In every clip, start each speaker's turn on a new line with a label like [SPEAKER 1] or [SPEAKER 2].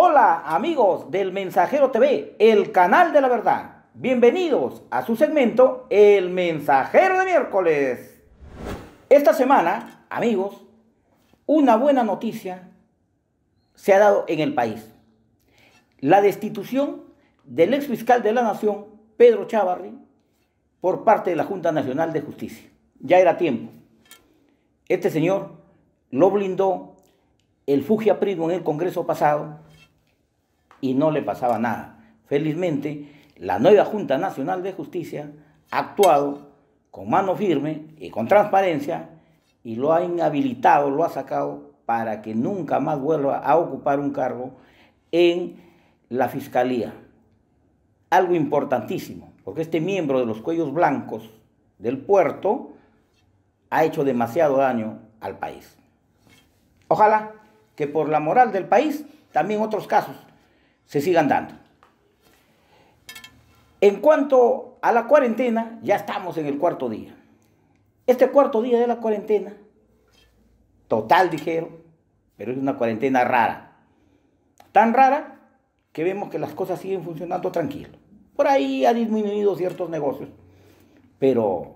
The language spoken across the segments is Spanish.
[SPEAKER 1] Hola amigos del Mensajero TV, el canal de la verdad. Bienvenidos a su segmento El Mensajero de miércoles. Esta semana, amigos, una buena noticia se ha dado en el país. La destitución del ex fiscal de la Nación, Pedro Chavarri, por parte de la Junta Nacional de Justicia. Ya era tiempo. Este señor lo blindó el Primo en el Congreso pasado y no le pasaba nada. Felizmente, la nueva Junta Nacional de Justicia ha actuado con mano firme y con transparencia y lo ha inhabilitado, lo ha sacado para que nunca más vuelva a ocupar un cargo en la Fiscalía. Algo importantísimo, porque este miembro de los cuellos blancos del puerto ha hecho demasiado daño al país. Ojalá que por la moral del país también otros casos se sigan dando. En cuanto a la cuarentena, ya estamos en el cuarto día. Este cuarto día de la cuarentena, total dijeron, pero es una cuarentena rara. Tan rara que vemos que las cosas siguen funcionando tranquilo. Por ahí ha disminuido ciertos negocios, pero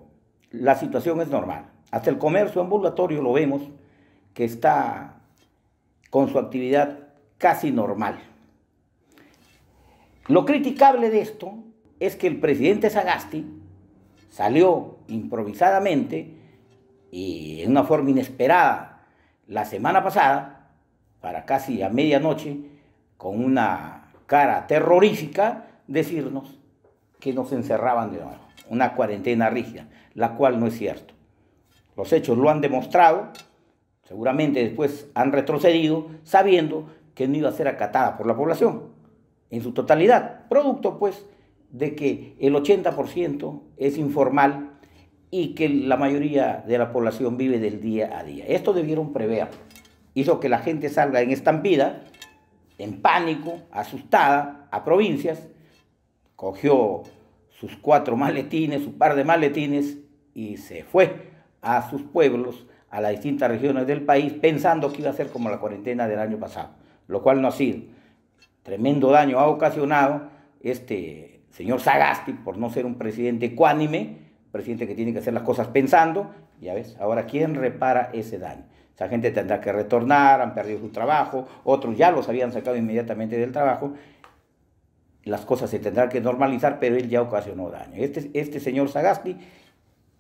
[SPEAKER 1] la situación es normal. Hasta el comercio ambulatorio lo vemos que está con su actividad casi normal. Lo criticable de esto es que el presidente Sagasti salió improvisadamente y en una forma inesperada la semana pasada, para casi a medianoche, con una cara terrorífica, decirnos que nos encerraban de nuevo, una cuarentena rígida, la cual no es cierto. Los hechos lo han demostrado, seguramente después han retrocedido sabiendo que no iba a ser acatada por la población en su totalidad, producto pues de que el 80% es informal y que la mayoría de la población vive del día a día. Esto debieron prever. Hizo que la gente salga en estampida, en pánico, asustada, a provincias, cogió sus cuatro maletines, su par de maletines y se fue a sus pueblos, a las distintas regiones del país, pensando que iba a ser como la cuarentena del año pasado, lo cual no ha sido tremendo daño ha ocasionado este señor Sagasti por no ser un presidente ecuánime, presidente que tiene que hacer las cosas pensando, ya ves, ahora ¿quién repara ese daño? Esa gente tendrá que retornar, han perdido su trabajo, otros ya los habían sacado inmediatamente del trabajo, las cosas se tendrán que normalizar, pero él ya ocasionó daño. Este, este señor Sagasti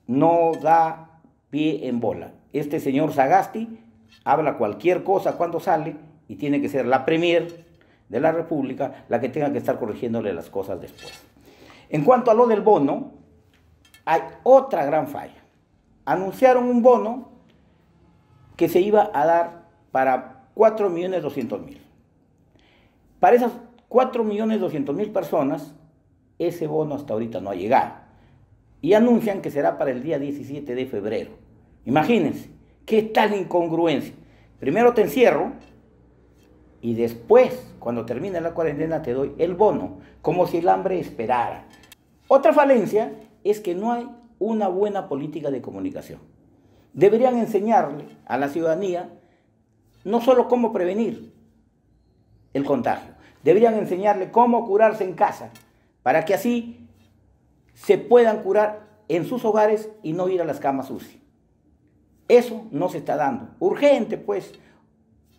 [SPEAKER 1] no da pie en bola. Este señor Sagasti habla cualquier cosa cuando sale y tiene que ser la premier de la República la que tenga que estar corrigiéndole las cosas después. En cuanto a lo del bono, hay otra gran falla. Anunciaron un bono que se iba a dar para 4.200.000. Para esas 4.200.000 personas, ese bono hasta ahorita no ha llegado. Y anuncian que será para el día 17 de febrero. Imagínense, qué tal incongruencia. Primero te encierro, y después, cuando termine la cuarentena, te doy el bono, como si el hambre esperara. Otra falencia es que no hay una buena política de comunicación. Deberían enseñarle a la ciudadanía no solo cómo prevenir el contagio, deberían enseñarle cómo curarse en casa, para que así se puedan curar en sus hogares y no ir a las camas UCI. Eso no se está dando. Urgente, pues,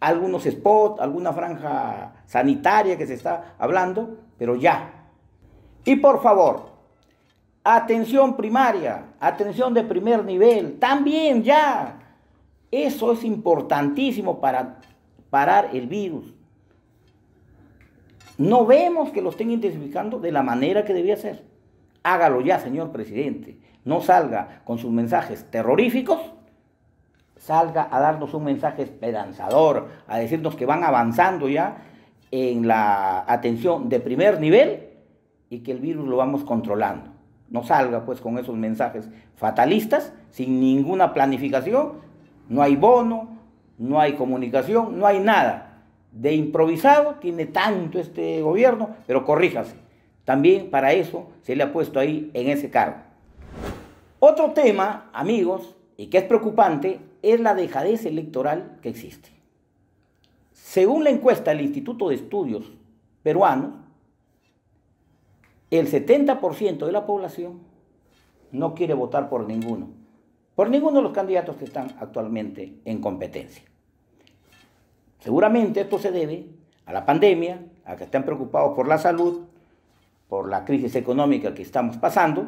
[SPEAKER 1] algunos spots, alguna franja sanitaria que se está hablando, pero ya. Y por favor, atención primaria, atención de primer nivel, también ya. Eso es importantísimo para parar el virus. No vemos que lo estén intensificando de la manera que debía ser. Hágalo ya, señor presidente. No salga con sus mensajes terroríficos salga a darnos un mensaje esperanzador, a decirnos que van avanzando ya en la atención de primer nivel y que el virus lo vamos controlando. No salga pues con esos mensajes fatalistas, sin ninguna planificación, no hay bono, no hay comunicación, no hay nada. De improvisado tiene tanto este gobierno, pero corríjase. También para eso se le ha puesto ahí en ese cargo. Otro tema, amigos, y que es preocupante, es la dejadez electoral que existe. Según la encuesta del Instituto de Estudios Peruanos, el 70% de la población no quiere votar por ninguno, por ninguno de los candidatos que están actualmente en competencia. Seguramente esto se debe a la pandemia, a que están preocupados por la salud, por la crisis económica que estamos pasando,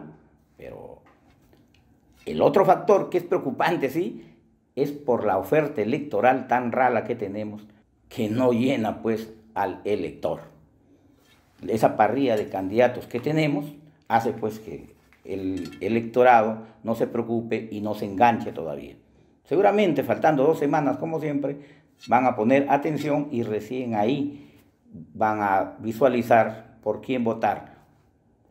[SPEAKER 1] pero el otro factor que es preocupante, ¿sí? es por la oferta electoral tan rala que tenemos que no llena pues al elector. Esa parrilla de candidatos que tenemos hace pues que el electorado no se preocupe y no se enganche todavía. Seguramente faltando dos semanas como siempre van a poner atención y recién ahí van a visualizar por quién votar.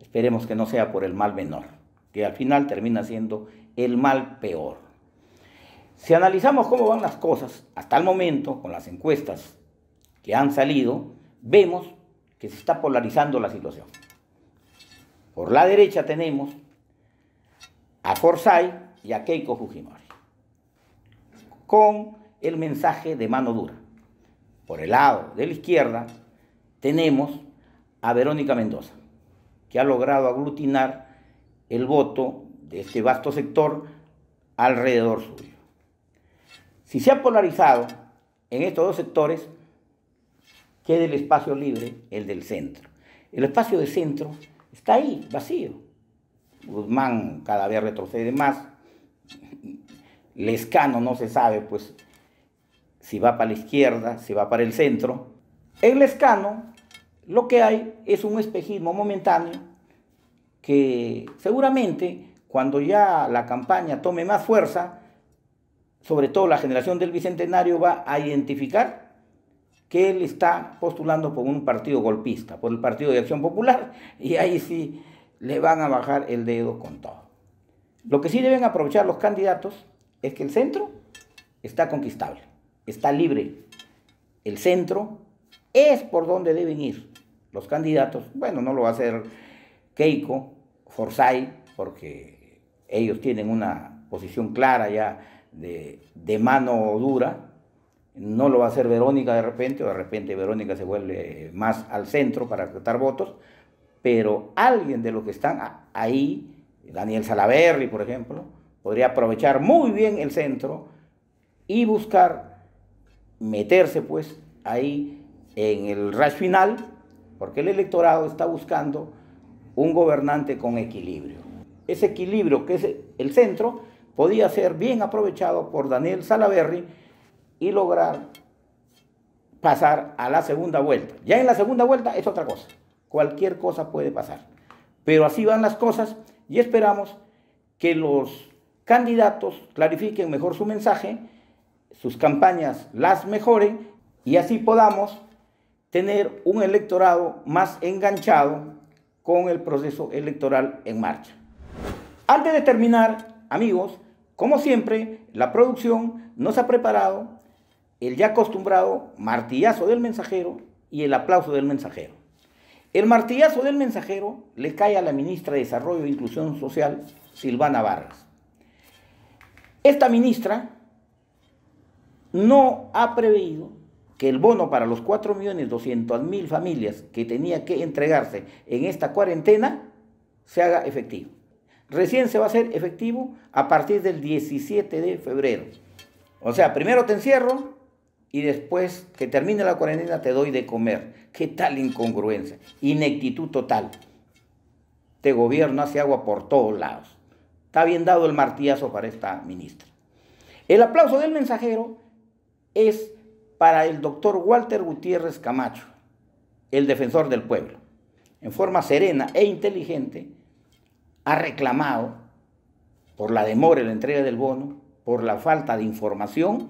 [SPEAKER 1] Esperemos que no sea por el mal menor, que al final termina siendo el mal peor. Si analizamos cómo van las cosas hasta el momento con las encuestas que han salido, vemos que se está polarizando la situación. Por la derecha tenemos a Forsyth y a Keiko Fujimori, con el mensaje de mano dura. Por el lado de la izquierda tenemos a Verónica Mendoza, que ha logrado aglutinar el voto de este vasto sector alrededor suyo. Si se ha polarizado en estos dos sectores, queda el espacio libre, el del centro. El espacio de centro está ahí, vacío. Guzmán cada vez retrocede más. Lescano no se sabe, pues, si va para la izquierda, si va para el centro. En Lescano lo que hay es un espejismo momentáneo que seguramente cuando ya la campaña tome más fuerza, sobre todo la generación del Bicentenario, va a identificar que él está postulando por un partido golpista, por el Partido de Acción Popular, y ahí sí le van a bajar el dedo con todo. Lo que sí deben aprovechar los candidatos es que el centro está conquistable, está libre. El centro es por donde deben ir los candidatos. Bueno, no lo va a hacer Keiko, Forsyth, porque ellos tienen una posición clara ya de, mano dura, no lo va a hacer Verónica de repente, o de repente Verónica se vuelve más al centro para tratar votos, pero alguien de los que están ahí, Daniel Salaverri, por ejemplo, podría aprovechar muy bien el centro y buscar meterse pues ahí en el rush final, porque el electorado está buscando un gobernante con equilibrio. Ese equilibrio que es el centro podía ser bien aprovechado por Daniel Salaverry y lograr pasar a la segunda vuelta. Ya en la segunda vuelta es otra cosa. Cualquier cosa puede pasar. Pero así van las cosas y esperamos que los candidatos clarifiquen mejor su mensaje, sus campañas las mejoren y así podamos tener un electorado más enganchado con el proceso electoral en marcha. Antes de terminar, amigos, como siempre, la producción nos ha preparado el ya acostumbrado martillazo del mensajero y el aplauso del mensajero. El martillazo del mensajero le cae a la ministra de Desarrollo e Inclusión Social, Silvana Barras. Esta ministra no ha preveído que el bono para los 4.200.000 familias que tenía que entregarse en esta cuarentena se haga efectivo. Recién se va a hacer efectivo a partir del 17 de febrero. O sea, primero te encierro y después que termine la cuarentena te doy de comer. ¿Qué tal incongruencia? Inectitud total. Te este gobierno hace agua por todos lados. Está bien dado el martillazo para esta ministra. El aplauso del mensajero es para el doctor Walter Gutiérrez Camacho, el defensor del pueblo. En forma serena e inteligente, ha reclamado por la demora en la entrega del bono, por la falta de información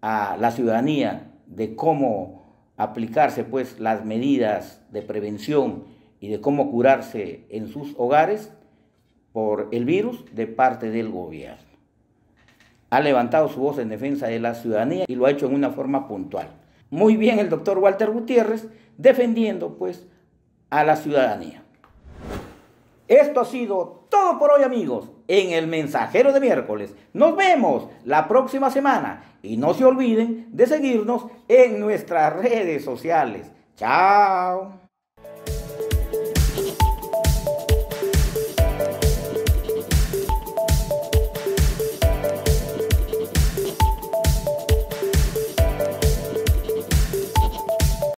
[SPEAKER 1] a la ciudadanía de cómo aplicarse pues las medidas de prevención y de cómo curarse en sus hogares por el virus de parte del gobierno. Ha levantado su voz en defensa de la ciudadanía y lo ha hecho en una forma puntual. Muy bien el doctor Walter Gutiérrez defendiendo pues a la ciudadanía. Esto ha sido todo por hoy amigos en el mensajero de miércoles. Nos vemos la próxima semana y no se olviden de seguirnos en nuestras redes sociales. Chao.